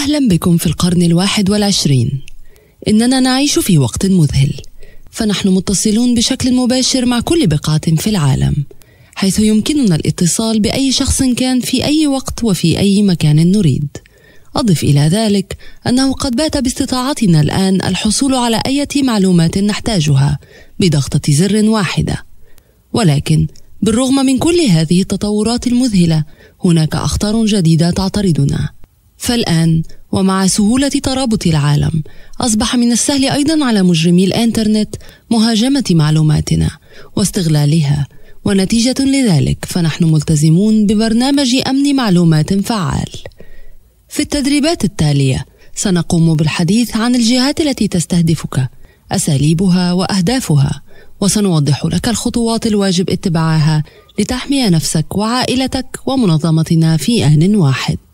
أهلا بكم في القرن الواحد والعشرين إننا نعيش في وقت مذهل فنحن متصلون بشكل مباشر مع كل بقعة في العالم حيث يمكننا الاتصال بأي شخص كان في أي وقت وفي أي مكان نريد أضف إلى ذلك أنه قد بات باستطاعتنا الآن الحصول على أي معلومات نحتاجها بضغطة زر واحدة ولكن بالرغم من كل هذه التطورات المذهلة هناك أخطار جديدة تعترضنا فالآن ومع سهولة ترابط العالم أصبح من السهل أيضا على مجرمي الإنترنت مهاجمة معلوماتنا واستغلالها ونتيجة لذلك فنحن ملتزمون ببرنامج أمن معلومات فعال. في التدريبات التالية سنقوم بالحديث عن الجهات التي تستهدفك، أساليبها وأهدافها، وسنوضح لك الخطوات الواجب اتباعها لتحمي نفسك وعائلتك ومنظمتنا في آن واحد.